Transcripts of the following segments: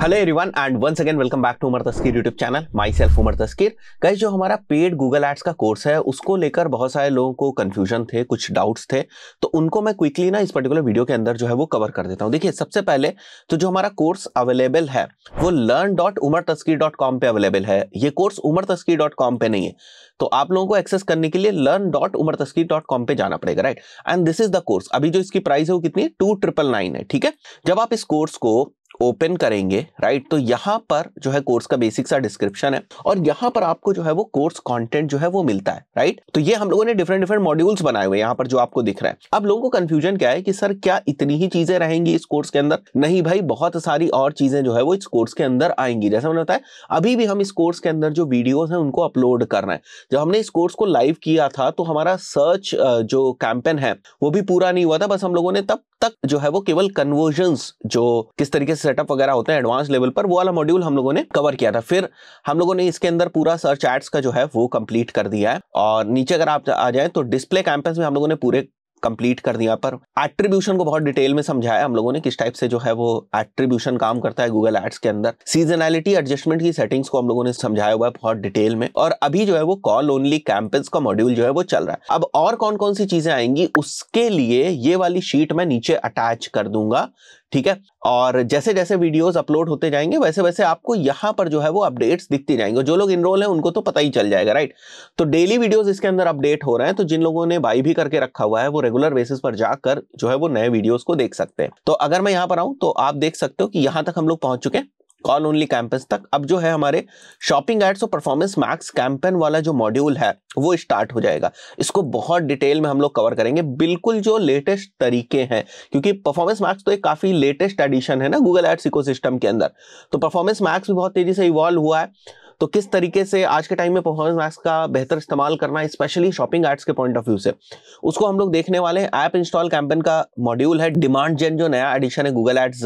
Hello everyone and once again welcome back to Umar Taskeer YouTube channel myself Umar Taskeer गई जो हमारा paid Google ads का course है उसको लेकर बहुत सारे लोगों को कंफ्यूजन थे कुछ डाउट्स थे तो उनको मैं क्विकली ना इस पर्टिकुलर वीडियो के अंदर जो है वो कवर कर देता हूँ देखिए सबसे पहले तो जो हमारा कोर्स अवेलेबल है वो learn dot Umar Taskeer dot com पे अवेलेबल है ये course Umar Taskeer dot com पे नहीं है तो आप लोगों को एक्सेस करने के लिए learn dot Umar Taskeer dot com पे जाना पड़ेगा right and this is the course अभी जो इसकी प्राइस है वो कितनी टू ट्रिपल नाइन है ठीक है जब आप इस कोर्स को ओपन करेंगे राइट तो यहाँ पर जो है कोर्स का बेसिक सा डिस्क्रिप्शन है और यहाँ पर आपको जो है वो कोर्स कॉन्टेंट जो है वो मिलता है राइट तो ये हम लोगों ने डिफरेंट डिफरेंट मॉड्यूल्स बनाए हुए यहाँ पर जो आपको दिख रहा है अब लोगों को कंफ्यूजन क्या है कि सर क्या इतनी ही चीजें रहेंगी इस कोर्स के अंदर नहीं भाई बहुत सारी और चीजें जो है वो इस कोर्स के अंदर आएंगी जैसा मैंने बताया अभी भी हम इस कोर्स के अंदर जो वीडियो हैं उनको अपलोड कर रहे हैं जब हमने इस कोर्स को लाइव किया था तो हमारा सर्च जो कैंपेन है वो भी पूरा नहीं हुआ था बस हम लोगों ने तब तक जो है वो केवल कन्वर्जन जो किस तरीके से सेटअप वगैरह होते हैं एडवांस लेवल पर वो वाला मॉड्यूल हम लोगों ने कवर किया था फिर हम लोगों ने इसके अंदर पूरा सर्च एड्स का जो है वो कंप्लीट कर दिया है और नीचे अगर आप आ जाए तो डिस्प्ले कैंपस में हम लोगों ने पूरे कंप्लीट कर दिया पर एट्रीब्यूशन को बहुत डिटेल में समझाया हम लोगों ने किस टाइप से जो है वो एट्रीब्यूशन काम करता है गूगल एड्स के अंदर सीजनैलिटी एडजस्टमेंट की सेटिंग्स को हम लोगों ने समझाया हुआ है बहुत डिटेल में और अभी जो है वो कॉल ओनली कैंपेस का मॉड्यूल जो है वो चल रहा है अब और कौन कौन सी चीजें आएंगी उसके लिए ये वाली शीट मैं नीचे अटैच कर दूंगा ठीक है और जैसे जैसे वीडियोस अपलोड होते जाएंगे वैसे वैसे आपको यहां पर जो है वो अपडेट्स दिखती जाएंगे जो लोग इनरोल हैं उनको तो पता ही चल जाएगा राइट तो डेली वीडियोस इसके अंदर अपडेट हो रहे हैं तो जिन लोगों ने बाई भी करके रखा हुआ है वो रेगुलर बेसिस पर जाकर जो है वो नए वीडियोज को देख सकते हैं तो अगर मैं यहां पर आऊं तो आप देख सकते हो कि यहां तक हम लोग पहुंच चुके हैं कॉल ओनली कैंपेन्स तक अब जो है हमारे शॉपिंग एड्स और परफॉर्मेंस मैक्स कैंपेन वाला जो मॉड्यूल है वो स्टार्ट हो जाएगा इसको बहुत डिटेल में हम लोग कवर करेंगे बिल्कुल जो लेटेस्ट तरीके हैं क्योंकि परफॉर्मेंस मैक्स तो एक काफ़ी लेटेस्ट एडिशन है ना गूगल एड्स इको के अंदर तो परफॉर्मेंस मैक्स भी बहुत तेज़ी से इवॉल्व हुआ है तो किस तरीके से आज के टाइम में परफॉर्मेंस मैक्स का बेहतर इस्तेमाल करना है स्पेशली शॉपिंग एड्स के पॉइंट ऑफ व्यू से उसको हम लोग देखने वाले हैं ऐप इंस्टॉल कैंपेन का मॉड्यूल है डिमांड जेन जो नया एडिशन है गूगल एड्स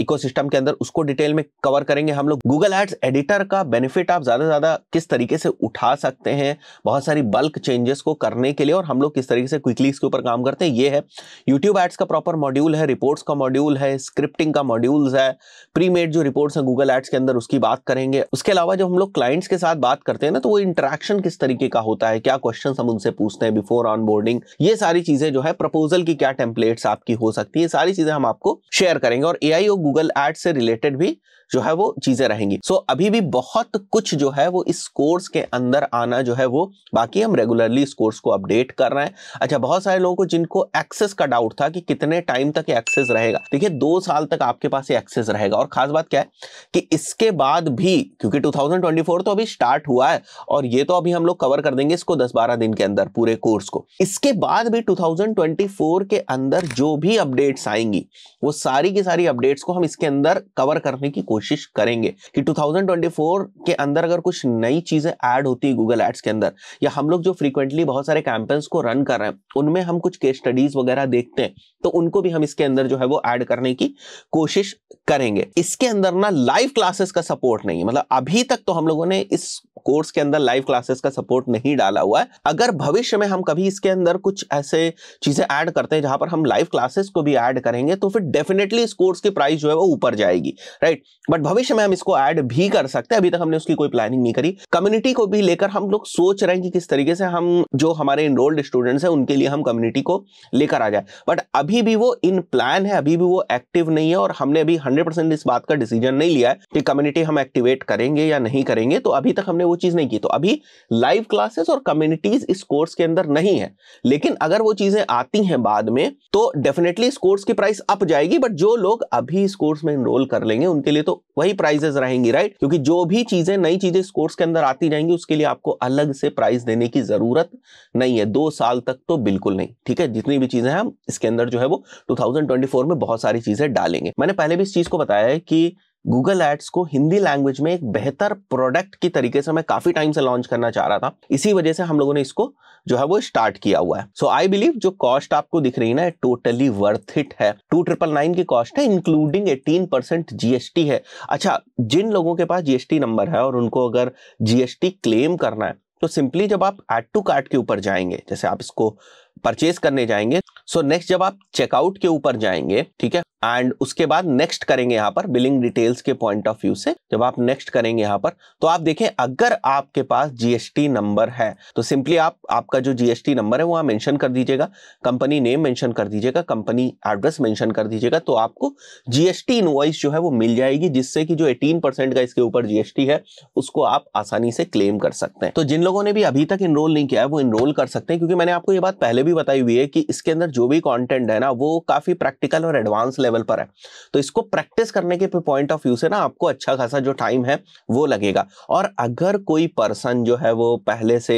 इकोसिस्टम के अंदर उसको डिटेल में कवर करेंगे हम लोग गूगल एड्स एडिटर का बेनिफिट आप ज़्यादा से ज़्यादा किस तरीके से उठा सकते हैं बहुत सारी बल्क चेंजेस को करने के लिए और हम लोग किस तरीके से क्विकली इसके ऊपर काम करते हैं ये है यूट्यूब एड्स का प्रॉपर मॉड्यूल है रिपोर्ट्स का मॉड्यूल है स्क्रिप्टिंग का मॉड्यूल्स है प्री मेड जो रिपोर्ट्स हैं गूगल एड्स के अंदर उसकी बात करेंगे उसके अलावा जो हम लोग क्लाइंट्स के साथ बात करते हैं ना तो वो इंट्रैक्शन किस तरीके का होता है क्या क्वेश्चन हम उनसे पूछते हैं बिफोर ऑन बोर्डिंग ये सारी चीज़ें जो है प्रपोजल की क्या टेम्पलेट्स आपकी हो सकती है सारी चीज़ें हम आपको शेयर करेंगे और ए और गूगल एड से रिलेटेड भी जो है वो चीजें रहेंगी सो so, अभी भी बहुत कुछ जो है वो इस कोर्स के अंदर आना जो है वो बाकी हम रेगुलरली इस कोर्स को अपडेट कर रहे हैं अच्छा बहुत सारे लोगों को जिनको एक्सेस का डाउट था कि कितने टाइम तक एक्सेस रहेगा देखिए दो साल तक आपके पास ये एक्सेस रहेगा और खास बात क्या है कि इसके बाद भी क्योंकि 2024 तो अभी स्टार्ट हुआ है और ये तो अभी हम लोग कवर कर देंगे इसको 10-12 दिन के अंदर पूरे कोर्स को इसके बाद भी 2024 के अंदर जो भी अपडेट्स आएंगी वो सारी की सारी अपडेट्स को हम इसके अंदर कवर करने की कोशिश कोशिश करेंगे कि 2024 के अंदर अगर कुछ नई चीज़ें ऐड होती है गूगल एड्स के अंदर या हम लोग जो फ्रीक्वेंटली बहुत सारे कैंपेन्स को रन कर रहे हैं उनमें हम कुछ केस स्टडीज वगैरह देखते हैं तो उनको भी हम इसके अंदर जो है वो ऐड करने की कोशिश करेंगे इसके अंदर ना लाइव क्लासेस का सपोर्ट नहीं है मतलब अभी तक तो हम लोगों ने इस कोर्स के अंदर लाइव क्लासेस का सपोर्ट नहीं डाला हुआ है अगर भविष्य में हम कभी इसके अंदर कुछ ऐसे चीज़ें ऐड करते हैं जहां पर हम लाइव क्लासेस को भी ऐड करेंगे तो फिर डेफिनेटली इस कोर्स की प्राइस जो है वो ऊपर जाएगी राइट बट भविष्य में हम इसको ऐड भी कर सकते हैं अभी तक हमने उसकी कोई प्लानिंग नहीं करी कम्युनिटी को भी लेकर हम लोग सोच रहे हैं कि किस तरीके से हम जो हमारे इनरोल्ड स्टूडेंट्स हैं उनके लिए हम कम्युनिटी को लेकर आ जाए बट अभी भी वो इन प्लान है अभी भी वो एक्टिव नहीं है और हमने अभी हंड्रेड इस बात का डिसीजन नहीं लिया है कि कम्युनिटी हम एक्टिवेट करेंगे या नहीं करेंगे तो अभी तक हमने वो चीज़ नहीं की तो अभी लाइव क्लासेस और कम्युनिटीज इस कोर्स के अंदर नहीं है लेकिन अगर वो चीज़ें आती हैं बाद में तो डेफिनेटली इस कोर्स की प्राइस अप जाएगी बट जो लोग अभी इस कोर्स में इनरोल कर लेंगे उनके लिए तो वही प्राइजेस रहेंगी राइट क्योंकि जो भी चीजें नई चीजें इस कोर्स के अंदर आती जाएंगी उसके लिए आपको अलग से प्राइस देने की जरूरत नहीं है दो साल तक तो बिल्कुल नहीं ठीक है जितनी भी चीजें हम इसके अंदर जो है वो 2024 में बहुत सारी चीजें डालेंगे मैंने पहले भी इस चीज को बताया है कि गूगल एड्स को हिंदी लैंग्वेज में एक बेहतर प्रोडक्ट की तरीके से मैं काफी टाइम से लॉन्च करना चाह रहा था इसी वजह से हम लोगों ने इसको जो है वो स्टार्ट किया हुआ है सो आई बिलीव जो कॉस्ट आपको दिख रही ना टोटली वर्थ इट है टू ट्रिपल नाइन की कॉस्ट है इंक्लूडिंग एटीन परसेंट जीएसटी है अच्छा जिन लोगों के पास जीएसटी नंबर है और उनको अगर जीएसटी क्लेम करना है तो सिंपली जब आप एड टू कार्ट के ऊपर जाएंगे जैसे आप इसको परचेज करने जाएंगे सो so नेक्स्ट जब आप चेकआउट के ऊपर जाएंगे ठीक है एंड उसके बाद नेक्स्ट करेंगे यहां पर बिलिंग डिटेल्स के पॉइंट ऑफ व्यू से जब आप नेक्स्ट करेंगे यहां पर तो आप देखें अगर आपके पास जीएसटी नंबर है तो सिंपली आप आपका जो जीएसटी नंबर है आप मेंशन कर दीजिएगा कंपनी नेम मेंशन कर दीजिएगा कंपनी एड्रेस मेंशन कर दीजिएगा तो आपको जीएसटी इनवाइस जो है वो मिल जाएगी जिससे कि जो एटीन का इसके ऊपर जीएसटी है उसको आप आसानी से क्लेम कर सकते हैं तो जिन लोगों ने भी अभी तक इनरोल नहीं किया है वो इनरोल कर सकते हैं क्योंकि मैंने आपको ये बात पहले भी बताई हुई है कि इसके अंदर जो भी कंटेंट है ना वो काफ़ी प्रैक्टिकल और एडवांस लेवल पर है तो इसको प्रैक्टिस करने के पॉइंट ऑफ व्यू से ना आपको अच्छा खासा जो टाइम है वो लगेगा और अगर कोई पर्सन जो है वो पहले से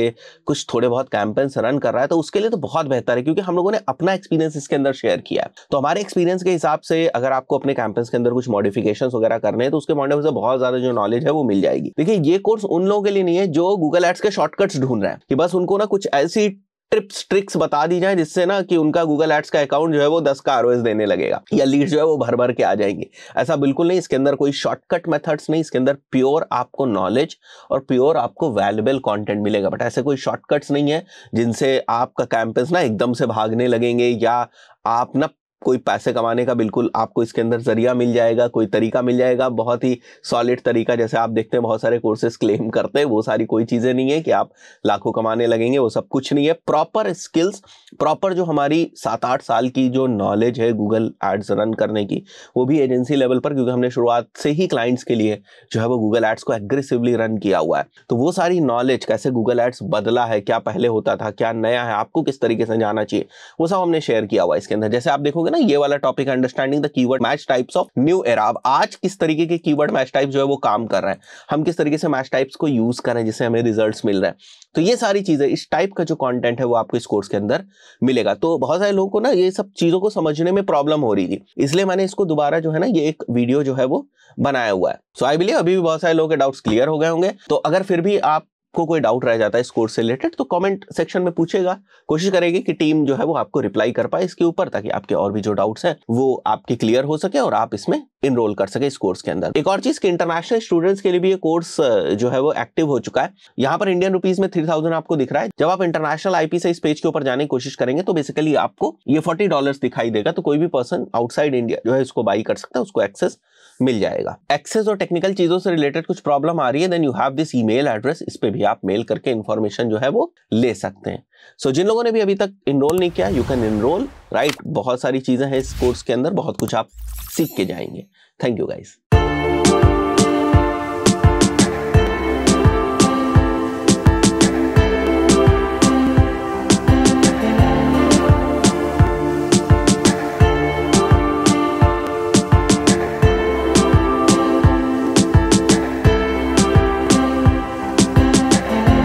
कुछ थोड़े बहुत कैंपेन्स रन कर रहा है तो उसके लिए तो बहुत बेहतर है क्योंकि हम लोगों ने अपना एक्सपीरियंस इसके अंदर शेयर किया है तो हमारे एक्सपीरियंस के हिसाब से अगर आपको अपने कैंपेन्स के अंदर कुछ मॉडिफिकेशन वगैरह करने हैं तो उसके पॉइंट ऑफ व्यू से बहुत ज़्यादा जो नॉलेज है वो मिल जाएगी देखिए ये कोर्स उन लोगों के लिए नहीं है जो गूगल एड्स के शॉर्टकट्स ढूंढ रहे हैं कि बस उनको ना कुछ ऐसी टिप्स ट्रिक्स बता दी जाए जिससे ना कि उनका गूगल एड्स का अकाउंट जो है वो दस का आर देने लगेगा या लीड जो है वो भर भर के आ जाएंगे ऐसा बिल्कुल नहीं इसके अंदर कोई शॉर्टकट मेथड्स नहीं इसके अंदर प्योर आपको नॉलेज और प्योर आपको वैल्यूबल कंटेंट मिलेगा बट ऐसे कोई शॉर्टकट्स नहीं है जिनसे आपका कैंपस ना एकदम से भागने लगेंगे या आप ना कोई पैसे कमाने का बिल्कुल आपको इसके अंदर जरिया मिल जाएगा कोई तरीका मिल जाएगा बहुत ही सॉलिड तरीका जैसे आप देखते हैं बहुत सारे कोर्सेज क्लेम करते हैं वो सारी कोई चीज़ें नहीं है कि आप लाखों कमाने लगेंगे वो सब कुछ नहीं है प्रॉपर स्किल्स प्रॉपर जो हमारी सात आठ साल की जो नॉलेज है गूगल एड्स रन करने की वो भी एजेंसी लेवल पर क्योंकि हमने शुरुआत से ही क्लाइंट्स के लिए जो है वो गूगल एड्स को एग्रेसिवली रन किया हुआ है तो वो सारी नॉलेज कैसे गूगल एड्स बदला है क्या पहले होता था क्या नया है आपको किस तरीके से जाना चाहिए वो सब हमने शेयर किया हुआ है इसके अंदर जैसे आप देखोगे होंगे ना ये वाला topic understanding the keyword match types of new era आज किस तरीके के कीवर्ड मैच टाइप जो है वो काम कर रहे हैं हम किस तरीके से मैच टाइप्स को यूज करें जिससे हमें रिजल्ट मिल रहे हैं तो ये सारी चीजें इस टाइप का जो कंटेंट है वो आपको इस कोर्स के अंदर मिलेगा तो बहुत सारे लोगों को ना ये सब चीजों को समझने में प्रॉब्लम हो रही थी इसलिए मैंने इसको दोबारा जो है ना ये एक वीडियो जो है वो बनाया हुआ है सो आई बिलीव अभी भी बहुत सारे लोगों के डाउट्स क्लियर हो गए होंगे तो अगर फिर भी आप आपको कोई डाउट रह जाता है इस कोर्स से रिलेटेड तो कमेंट सेक्शन में पूछेगा कोशिश करेगी कि टीम जो है वो आपको रिप्लाई कर पाए इसके ऊपर ताकि आपके और भी जो डाउट्स हैं वो आपके क्लियर हो सके और आप इसमें इनरोल कर सके इस कोर्स के अंदर एक और चीज कि इंटरनेशनल स्टूडेंट्स के लिए भी ये कोर्स जो है वो एक्टिव हो चुका है यहाँ पर इंडियन रुपीज में थ्री थाउजेंड आपको दिख रहा है जब आप इंटरनेशनल आईपी से इस पेज के ऊपर जाने की कोशिश करेंगे तो बेसिकली आपको ये फोर्टी डॉलर दिखाई देगा तो कोई भी पर्सन आउटसाइड इंडिया जो है उसको बाई कर सकता है उसको एक्सेस मिल जाएगा एक्सेस और टेक्निकल चीजों से रिलेटेड कुछ प्रॉब्लम आ रही है then you have this email address इस पर भी आप मेल करके इन्फॉर्मेशन जो है वो ले सकते हैं सो so, जिन लोगों ने भी अभी तक इनरोल नहीं किया यू कैन इनरोल राइट बहुत सारी चीजें हैं इस कोर्स के अंदर बहुत कुछ आप सीख के जाएंगे Thank you guys.